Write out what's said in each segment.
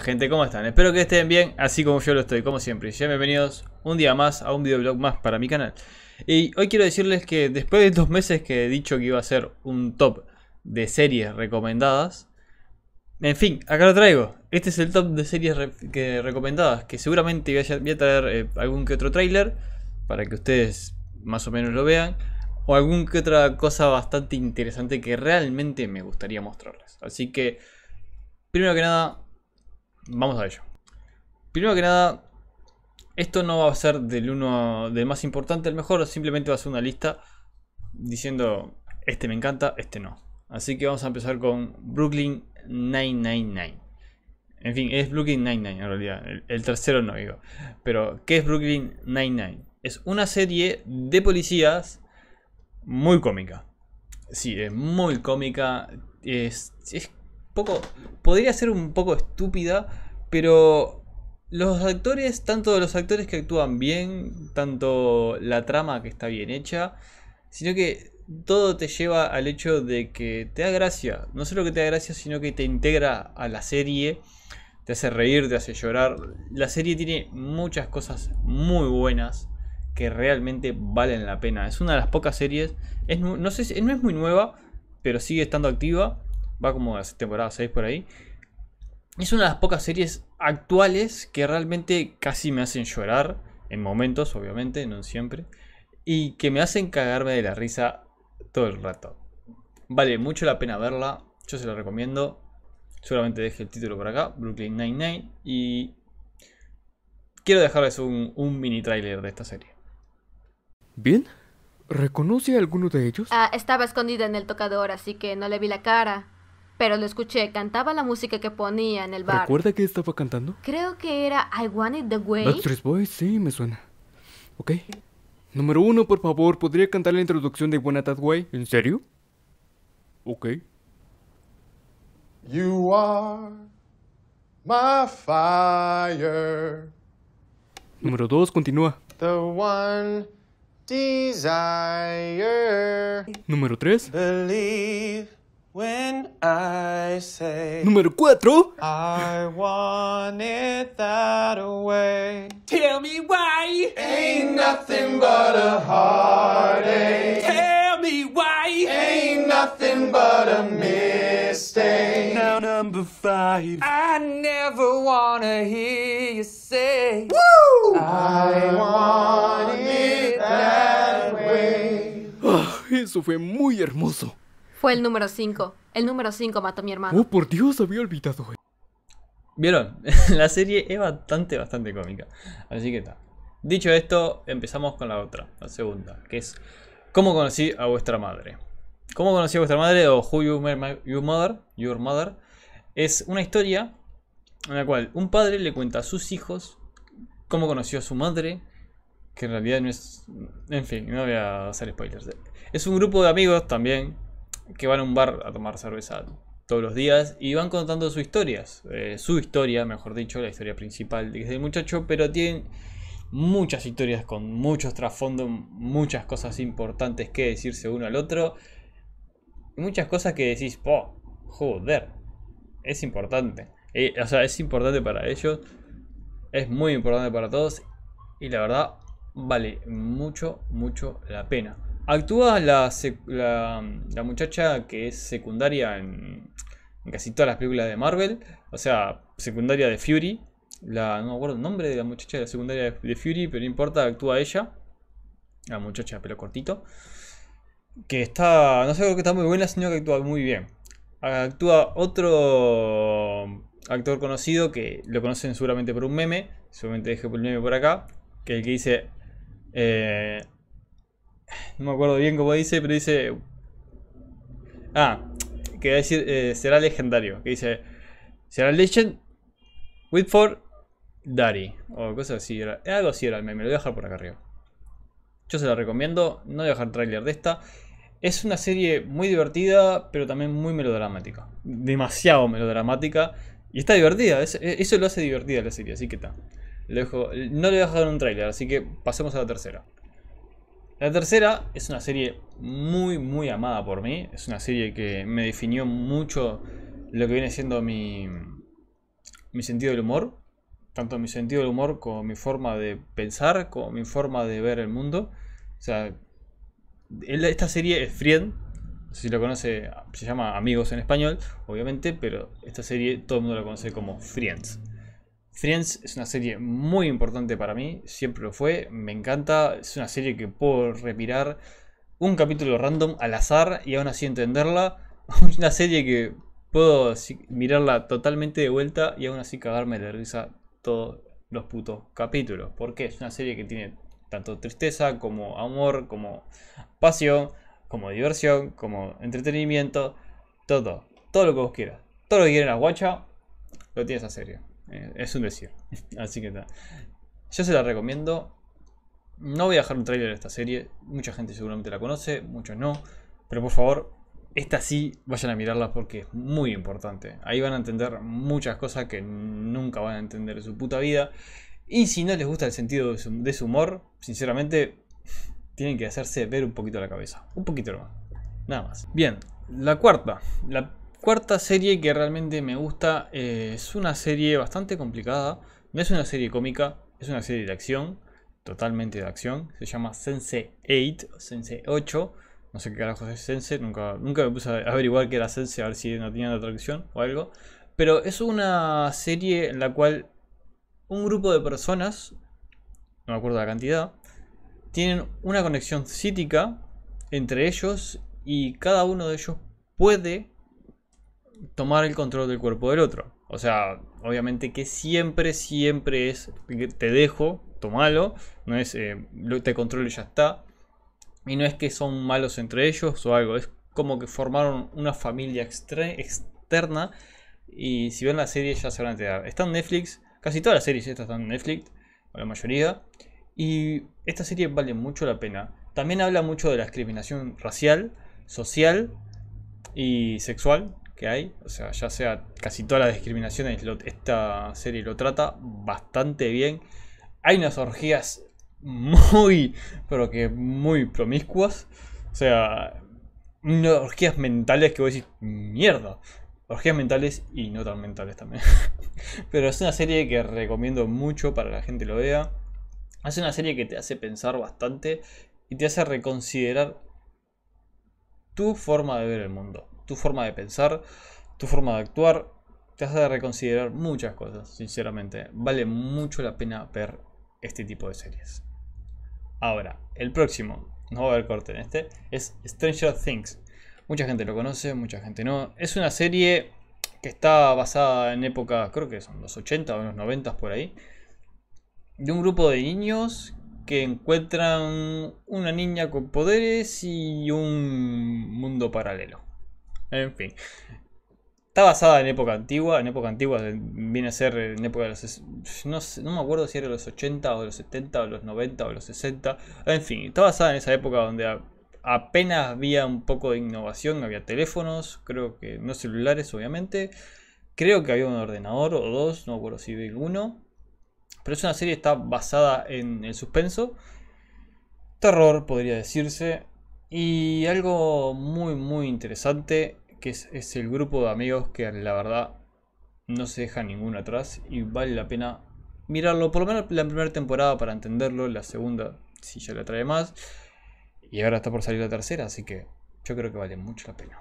gente, ¿cómo están? Espero que estén bien, así como yo lo estoy, como siempre. bienvenidos un día más a un videoblog más para mi canal. Y hoy quiero decirles que después de dos meses que he dicho que iba a ser un top de series recomendadas, en fin, acá lo traigo. Este es el top de series que recomendadas, que seguramente voy a, traer eh, algún que otro trailer para que ustedes más o menos lo vean. O algún que otra cosa bastante interesante que realmente me gustaría mostrarles. Así que, primero que nada, vamos a ello. Primero que nada, esto no va a ser del uno del más importante el mejor, simplemente va a ser una lista diciendo este me encanta, este no. Así que vamos a empezar con Brooklyn 999. En fin, es Brooklyn 99 en realidad, el, tercero no digo. Pero, ¿qué es Brooklyn 99? Es una serie de policías muy cómica. Sí, es muy cómica, es, es poco, podría ser un poco estúpida, pero los actores, tanto los actores que actúan bien, tanto la trama que está bien hecha, sino que todo te lleva al hecho de que te da gracia. No solo que te da gracia, sino que te integra a la serie, te hace reír, te hace llorar. La serie tiene muchas cosas muy buenas que realmente valen la pena. Es una de las pocas series, no, sé, no es muy nueva, pero sigue estando activa. Va como a temporada 6 por ahí es una de las pocas series actuales que realmente casi me hacen llorar, en momentos obviamente, no siempre, y que me hacen cagarme de la risa todo el rato. Vale mucho la pena verla, yo se la recomiendo, Solamente deje el título por acá, Brooklyn Nine-Nine, y quiero dejarles un, mini trailer de esta serie. Bien, ¿reconoce alguno de ellos? Ah, estaba escondida en el tocador, así que no le vi la cara pero lo escuché, cantaba la música que ponía en el bar. ¿Recuerda que estaba cantando? Creo que era I Want It The Way. Backstreet Boys, sí, me suena. Ok. Número uno, por favor, ¿podría cantar la introducción de I Want That Way? ¿En serio? Ok. You are my fire. Número dos, continúa. The one desire. Número tres. When I say Número 4 I want it that way Tell me why Ain't nothing but a heartache Tell me why Ain't nothing but a mistake Now number 5 I never wanna hear you say Woo! I want it that way oh, Eso fue muy hermoso fue el número 5. El número 5 mató a mi hermano. Oh, por Dios, había olvidado. Vieron, la serie es bastante, bastante cómica. Así que está. Dicho esto, empezamos con la otra, la segunda, que es ¿Cómo conocí a vuestra madre? ¿Cómo conocí a vuestra madre? O Who You Your Mother, Your Mother. Es una historia en la cual un padre le cuenta a sus hijos cómo conoció a su madre, que en realidad no es... En fin, no voy a hacer spoilers. Es un grupo de amigos también, que van a un bar a tomar cerveza todos los días y van contando sus historias, eh, su historia, mejor dicho, la historia principal de el muchacho, pero tienen muchas historias con muchos trasfondos, muchas cosas importantes que decirse uno al otro, y muchas cosas que decís, po, joder, es importante. o sea, es importante para ellos, es muy importante para todos y la verdad vale mucho, mucho la pena. Actúa la, muchacha que es secundaria en, casi todas las películas de Marvel. O sea, secundaria de Fury. La, no me acuerdo el nombre de la muchacha de la secundaria de, Fury, pero no importa, actúa ella. La muchacha de pelo cortito. Que está, no sé, creo que está muy buena, sino que actúa muy bien. Actúa otro actor conocido que lo conocen seguramente por un meme. Seguramente deje el meme por acá. Que el que dice... Eh, no me acuerdo bien cómo dice, pero dice. Ah, que decir, eh, será legendario. Que dice. Será legend. With for O cosas así. Era, algo así era el meme. Lo voy a dejar por acá arriba. Yo se lo recomiendo. No voy a dejar tráiler de esta. Es una serie muy divertida, pero también muy melodramática. Demasiado melodramática. Y está divertida. E, eso lo hace divertida la serie. Así que está. no le voy a dejar un tráiler. Así que pasemos a la tercera. La tercera es una serie muy, muy amada por mí. Es una serie que me definió mucho lo que viene siendo mi, mi sentido del humor. Tanto mi sentido del humor como mi forma de pensar, como mi forma de ver el mundo. O sea, esta serie es Friend. si lo conoce, se llama Amigos en español, obviamente, pero esta serie todo el mundo la conoce como Friends. Friends es una serie muy importante para mí, siempre lo fue, me encanta, es una serie que puedo respirar un capítulo random al azar y aún así entenderla, Es una serie que puedo mirarla totalmente de vuelta y aún así cagarme de risa todos los putos capítulos, porque es una serie que tiene tanto tristeza como amor, como pasión, como diversión, como entretenimiento, todo, todo lo que vos quieras, todo lo que quieras guacha, lo tienes esa serie. Eh, es un decir. Así que nada. Yo se la recomiendo. No voy a dejar un trailer de esta serie. Mucha gente seguramente la conoce, muchos no. Pero por favor, esta sí, vayan a mirarla porque es muy importante. Ahí van a entender muchas cosas que nunca van a entender en su puta vida. Y si no les gusta el sentido de su, humor, sinceramente, tienen que hacerse ver un poquito la cabeza. Un poquito más. Nada más. Bien, la cuarta. La Cuarta serie que realmente me gusta, eh, es una serie bastante complicada, no es una serie cómica, es una serie de acción, totalmente de acción, se llama Sense 8, Sense 8, no sé qué carajos es Sense, nunca, nunca me puse a averiguar que era Sense, a ver si no tenía la traducción o algo, pero es una serie en la cual un grupo de personas, no me acuerdo la cantidad, tienen una conexión psíquica entre ellos y cada uno de ellos puede tomar el control del cuerpo del otro. O sea, obviamente que siempre, siempre es te dejo, tomalo, no es eh, te controlo y ya está. Y no es que son malos entre ellos o algo, es como que formaron una familia externa. Y si ven la serie ya se van a enterar. Está en Netflix, casi todas las series estas están en Netflix, o la mayoría. Y esta serie vale mucho la pena. También habla mucho de la discriminación racial, social y sexual que hay. O sea, ya sea casi toda la discriminación esta serie lo trata bastante bien. Hay unas orgías muy, pero que muy promiscuas. O sea, unas orgías mentales que vos decís, mierda. Orgías mentales y no tan mentales también. pero es una serie que recomiendo mucho para la gente lo vea. Es una serie que te hace pensar bastante y te hace reconsiderar tu forma de ver el mundo tu forma de pensar, tu forma de actuar. Te hace reconsiderar muchas cosas, sinceramente. Vale mucho la pena ver este tipo de series. Ahora, el próximo, no va a haber corte en este, es Stranger Things. Mucha gente lo conoce, mucha gente no. Es una serie que está basada en época, creo que son los 80 o los 90 por ahí, de un grupo de niños que encuentran una niña con poderes y un mundo paralelo. En fin. Está basada en época antigua. En época antigua viene a ser en época de los. No, me acuerdo si era los 80 o los 70 o los 90 o los 60. En fin, está basada en esa época donde apenas había un poco de innovación. Había teléfonos, creo que no celulares, obviamente. Creo que había un ordenador o dos, no me acuerdo si vi uno. Pero es una serie que está basada en el suspenso. Terror, podría decirse. Y algo muy, muy interesante que es, el grupo de amigos que la verdad no se deja ninguno atrás y vale la pena mirarlo, por lo menos la primera temporada para entenderlo, la segunda si ya la trae más y ahora está por salir la tercera, así que yo creo que vale mucho la pena.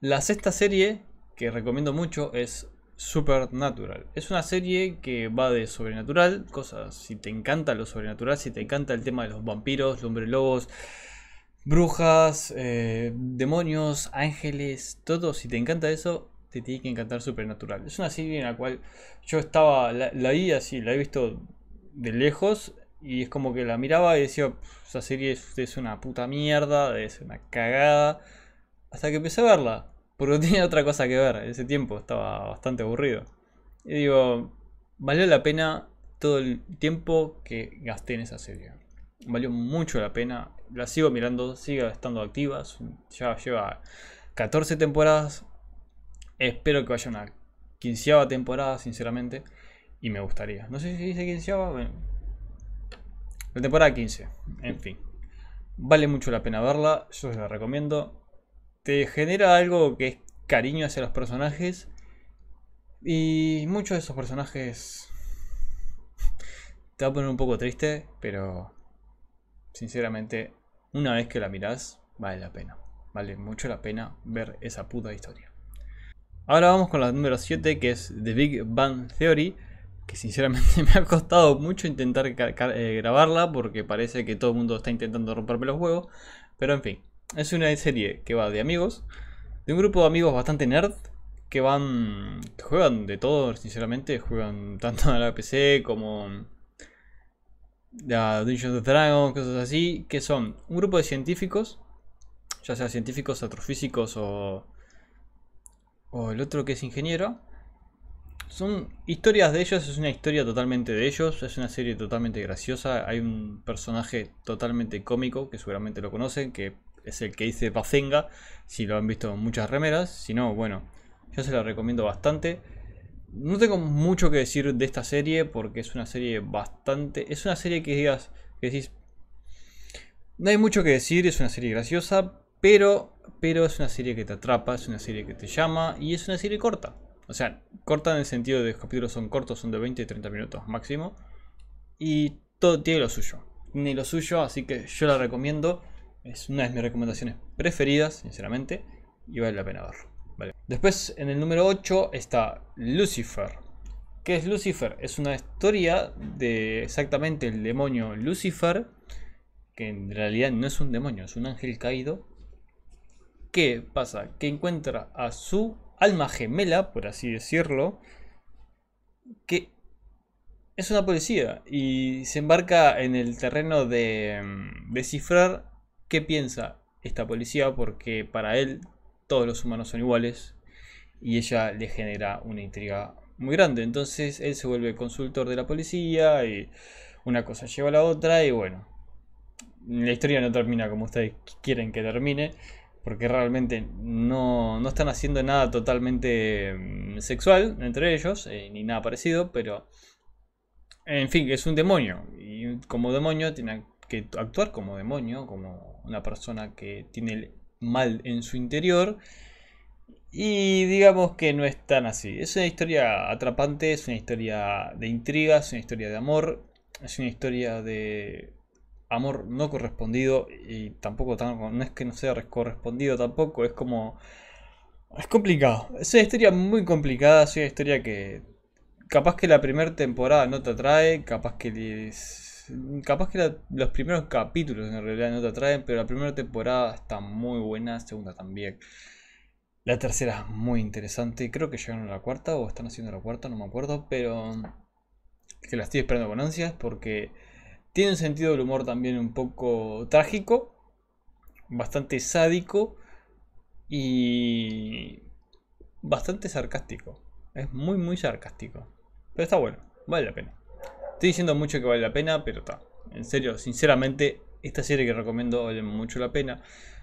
La sexta serie que recomiendo mucho es Supernatural. Es una serie que va de sobrenatural, cosas, si te encanta lo sobrenatural, si te encanta el tema de los vampiros, los hombres lobos, brujas, eh, demonios, ángeles, todo. Si te encanta eso, te tiene que encantar Supernatural. Es una serie en la cual yo estaba, la, vi así, la he visto de lejos y es como que la miraba y decía, esa serie es, es, una puta mierda, es una cagada. Hasta que empecé a verla, porque tenía otra cosa que ver, ese tiempo estaba bastante aburrido. Y digo, valió la pena todo el tiempo que gasté en esa serie. Valió mucho la pena la sigo mirando, sigue estando activa. Ya lleva 14 temporadas. Espero que vaya una quinceava temporada, sinceramente. Y me gustaría. No sé si dice quinceava. Bueno. La temporada 15. En fin. Vale mucho la pena verla. Yo se la recomiendo. Te genera algo que es cariño hacia los personajes. Y muchos de esos personajes te va a poner un poco triste, pero sinceramente una vez que la mirás, vale la pena. Vale mucho la pena ver esa puta historia. Ahora vamos con la número 7, que es The Big Bang Theory. Que sinceramente me ha costado mucho intentar eh, grabarla porque parece que todo el mundo está intentando romperme los huevos. Pero en fin, es una serie que va de amigos, de un grupo de amigos bastante nerd que van, juegan de todo, sinceramente, juegan tanto a la PC como de Dungeons of Dragons, cosas así, que son un grupo de científicos, ya sea científicos, astrofísicos o, o el otro que es ingeniero. Son historias de ellos, es una historia totalmente de ellos, es una serie totalmente graciosa. Hay un personaje totalmente cómico que seguramente lo conocen, que es el que dice Pazenga, si lo han visto en muchas remeras. Si no, bueno, yo se lo recomiendo bastante. No tengo mucho que decir de esta serie porque es una serie bastante... Es una serie que digas, que decís... No hay mucho que decir, es una serie graciosa, pero, pero es una serie que te atrapa, es una serie que te llama y es una serie corta. O sea, corta en el sentido de que los capítulos son cortos, son de 20 y 30 minutos máximo. Y todo tiene lo suyo. ni lo suyo, así que yo la recomiendo. Es una de mis recomendaciones preferidas, sinceramente, y vale la pena verlo. Después en el número 8 está Lucifer. ¿Qué es Lucifer? Es una historia de exactamente el demonio Lucifer, que en realidad no es un demonio, es un ángel caído. ¿Qué pasa? Que encuentra a su alma gemela, por así decirlo, que es una policía y se embarca en el terreno de mm, descifrar qué piensa esta policía porque para él todos los humanos son iguales y ella le genera una intriga muy grande. Entonces él se vuelve consultor de la policía y una cosa lleva a la otra y bueno, la historia no termina como ustedes quieren que termine. Porque realmente no, están haciendo nada totalmente mm, sexual entre ellos, eh, ni nada parecido, pero en fin, es un demonio. Y como demonio tiene que actuar como demonio, como una persona que tiene el mal en su interior. Y digamos que no es tan así. Es una historia atrapante, es una historia de intriga, es una historia de amor, es una historia de amor no correspondido y tampoco tan, no es que no sea correspondido tampoco, es como... Es complicado, es una historia muy complicada, es una historia que capaz que la primera temporada no te atrae, capaz que les Capaz que los primeros capítulos en realidad no te atraen, pero la primera temporada está muy buena, segunda también. La tercera es muy interesante. Creo que llegaron a la cuarta o están haciendo la cuarta, no me acuerdo, pero que la estoy esperando con ansias porque tiene un sentido del humor también un poco trágico, bastante sádico y bastante sarcástico. Es muy, muy sarcástico. Pero está bueno, vale la pena. Estoy diciendo mucho que vale la pena, pero está. En serio, sinceramente, esta serie que recomiendo vale mucho la pena.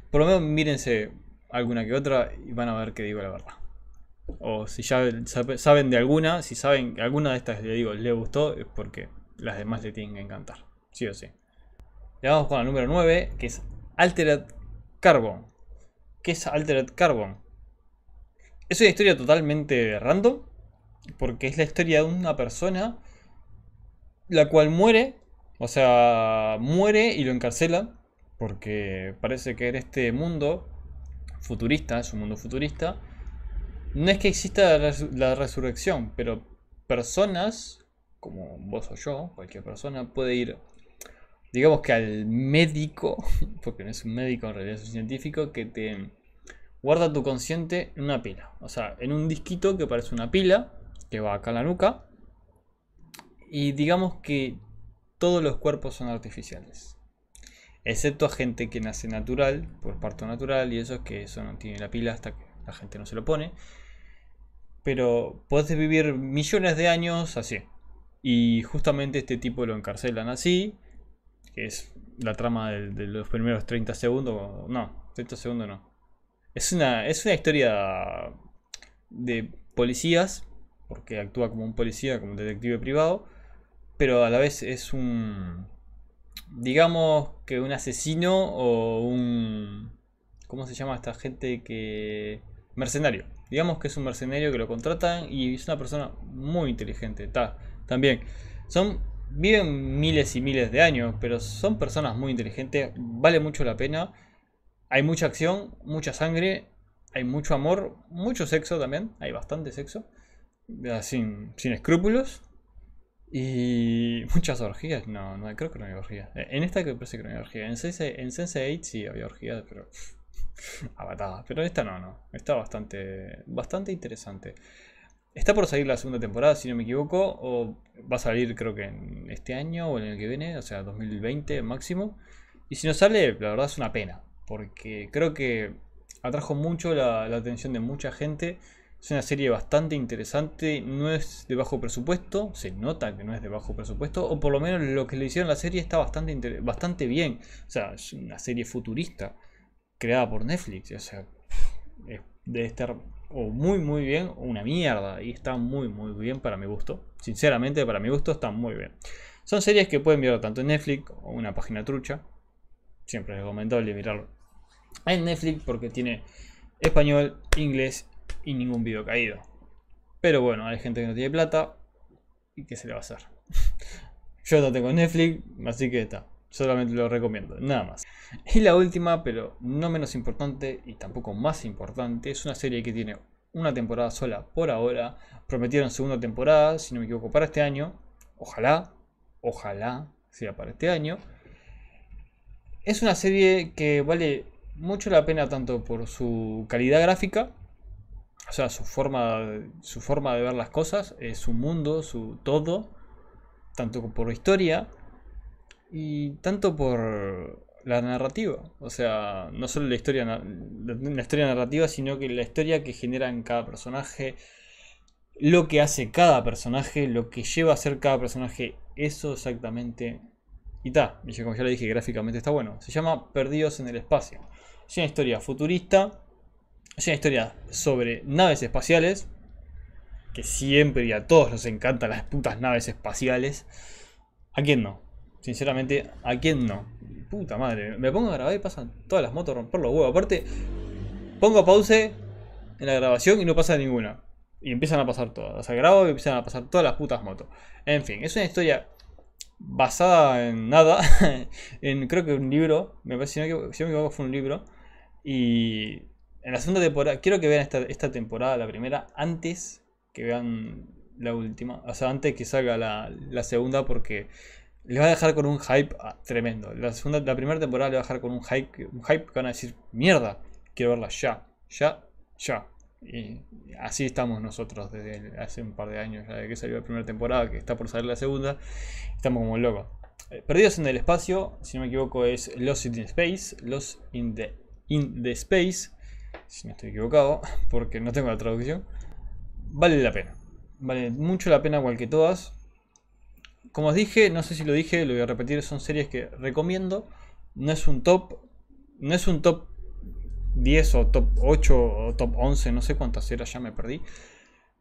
Por lo menos mírense alguna que otra y van a ver que digo la verdad. O si ya saben de alguna, si saben que alguna de estas le digo le gustó, es porque las demás le tienen que encantar. Sí o sí. Le vamos con la número 9, que es Altered Carbon. ¿Qué es Altered Carbon? Es una historia totalmente random, porque es la historia de una persona la cual muere, o sea, muere y lo encarcela, porque parece que en este mundo futurista, es un mundo futurista, no es que exista la, resurrección, pero personas, como vos o yo, cualquier persona, puede ir, digamos que al médico, porque no es un médico, en realidad es un científico, que te guarda tu consciente en una pila, o sea, en un disquito que parece una pila, que va acá a la nuca, y digamos que todos los cuerpos son artificiales. Excepto a gente que nace natural, por parto natural, y eso es que eso no tiene la pila hasta que la gente no se lo pone. Pero puedes vivir millones de años así. Y justamente este tipo lo encarcelan así, que es la trama de, los primeros 30 segundos. No, 30 segundos no. Es una, es una historia de policías, porque actúa como un policía, como un detective privado, pero a la vez es un. Digamos que un asesino o un. ¿Cómo se llama esta gente que.? Mercenario. Digamos que es un mercenario que lo contratan y es una persona muy inteligente. también. Son. Viven miles y miles de años, pero son personas muy inteligentes. Vale mucho la pena. Hay mucha acción, mucha sangre, hay mucho amor, mucho sexo también. Hay bastante sexo. Sin, sin escrúpulos. Y muchas orgías, no, no creo que no hay orgías. Eh, en esta que parece que no hay orgías. En Sense, 8 sí había orgías, pero Avatadas. Pero en esta no, no. Está bastante, bastante interesante. Está por salir la segunda temporada, si no me equivoco, o va a salir creo que en este año o en el que viene, o sea, 2020 máximo. Y si no sale, la verdad es una pena, porque creo que atrajo mucho la atención de mucha gente es una serie bastante interesante, no es de bajo presupuesto, se nota que no es de bajo presupuesto, o por lo menos lo que le hicieron a la serie está bastante, bastante bien. O sea, es una serie futurista creada por Netflix, o sea, debe estar o muy muy bien o una mierda, y está muy muy bien para mi gusto. Sinceramente, para mi gusto está muy bien. Son series que pueden ver tanto en Netflix o una página trucha. Siempre es recomendable mirarlo en Netflix porque tiene español, inglés y ningún video caído. Pero bueno, hay gente que no tiene plata y qué se le va a hacer. Yo no tengo Netflix, así que está. Solamente lo recomiendo, nada más. Y la última, pero no menos importante y tampoco más importante, es una serie que tiene una temporada sola por ahora. Prometieron segunda temporada, si no me equivoco, para este año. Ojalá, ojalá sea para este año. Es una serie que vale mucho la pena tanto por su calidad gráfica o sea, su forma, su forma de ver las cosas, es eh, su mundo, su todo, tanto por la historia y tanto por la narrativa. O sea, no solo la historia, la historia narrativa, sino que la historia que genera en cada personaje, lo que hace cada personaje, lo que lleva a ser cada personaje, eso exactamente. Y ta, como ya le dije, gráficamente está bueno. Se llama Perdidos en el Espacio. Es una historia futurista es una historia sobre naves espaciales. Que siempre y a todos nos encantan las putas naves espaciales. ¿A quién no? Sinceramente, ¿a quién no? Puta madre, me pongo a grabar y pasan todas las motos a romper los huevos. Aparte, pongo pause en la grabación y no pasa ninguna. Y empiezan a pasar todas. O sea, grabo y empiezan a pasar todas las putas motos. En fin, es una historia basada en nada. en creo que un libro. Me parece, si no me equivoco, fue un libro. Y en la segunda temporada, quiero que vean esta, temporada, la primera, antes que vean la última. O sea, antes que salga la, segunda porque les va a dejar con un hype ah, tremendo. La, segunda, la primera temporada les va a dejar con un hype, hype que van a decir, mierda, quiero verla ya, ya, ya. Y así estamos nosotros desde hace un par de años, ya de que salió la primera temporada, que está por salir la segunda, estamos como locos. Eh, Perdidos en el espacio, si no me equivoco, es Lost in the Space, Lost in the, in the Space si no estoy equivocado, porque no tengo la traducción, vale la pena. Vale mucho la pena igual que todas. Como os dije, no sé si lo dije, lo voy a repetir, son series que recomiendo. No es un top, no es un top 10 o top 8 o top 11, no sé cuántas eras, ya me perdí.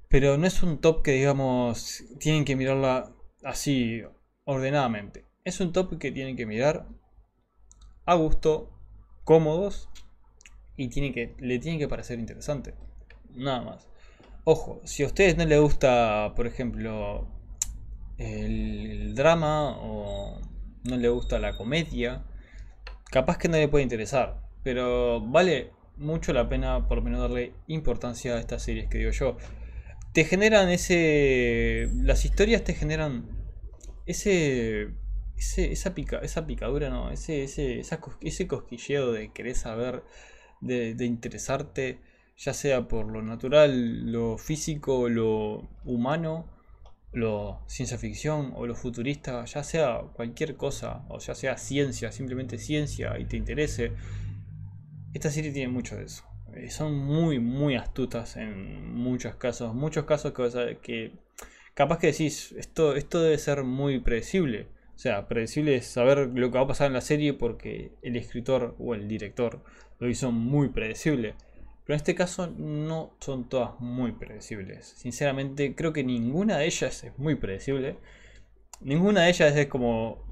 Pero no es un top que digamos tienen que mirarla así ordenadamente. Es un top que tienen que mirar a gusto, cómodos y tiene que, le tiene que parecer interesante. Nada más. Ojo, si a ustedes no les gusta, por ejemplo, el, drama o no les gusta la comedia, capaz que no le puede interesar. Pero vale mucho la pena por lo menos darle importancia a estas series que digo yo. Te generan ese... Las historias te generan ese... esa, esa picadura, ¿no? Ese, ese, ese cosquilleo de querer saber de, interesarte, ya sea por lo natural, lo físico, lo humano, lo ciencia ficción o lo futurista, ya sea cualquier cosa, o ya sea ciencia, simplemente ciencia y te interese. Esta serie tiene mucho de eso. Eh, son muy, muy astutas en muchos casos. Muchos casos que, que capaz que decís, esto, esto debe ser muy predecible. O sea, predecible es saber lo que va a pasar en la serie porque el escritor o el director lo hizo muy predecible. Pero en este caso no son todas muy predecibles. Sinceramente creo que ninguna de ellas es muy predecible. Ninguna de ellas es como...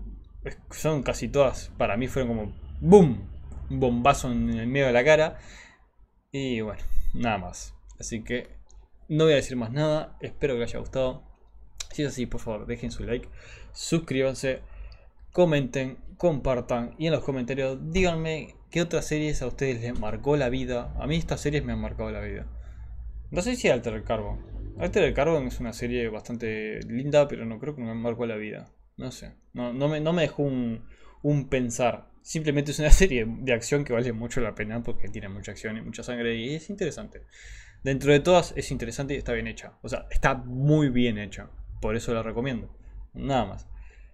Son casi todas, para mí fueron como... ¡Boom! bombazo en el medio de la cara. Y bueno, nada más. Así que no voy a decir más nada. Espero que les haya gustado. Si es así, por favor, dejen su like, suscríbanse, comenten, compartan y en los comentarios díganme ¿Qué otras series a ustedes les marcó la vida? A mí estas series me han marcado la vida. No sé si Alter el Carbon. Alter Carbon es una serie bastante linda, pero no creo que me marcó la vida. No sé. No, me, dejó un, un pensar. Simplemente es una serie de acción que vale mucho la pena porque tiene mucha acción y mucha sangre y es interesante. Dentro de todas es interesante y está bien hecha. O sea, está muy bien hecha. Por eso la recomiendo. Nada más.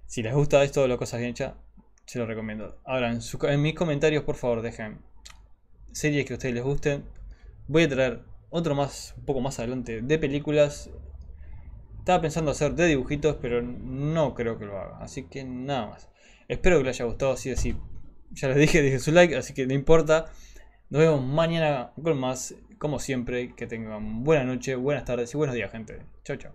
Si les gusta esto de las cosas bien hechas, se lo recomiendo. Ahora, en, mis comentarios, por favor, dejen series que a ustedes les gusten. Voy a traer otro más, un poco más adelante, de películas. Estaba pensando hacer de dibujitos, pero no creo que lo haga. Así que nada más. Espero que les haya gustado, así así. Ya les dije, dejen su like, así que no importa. Nos vemos mañana con más. Como siempre, que tengan buena noche, buenas tardes y buenos días, gente. Chao, chao.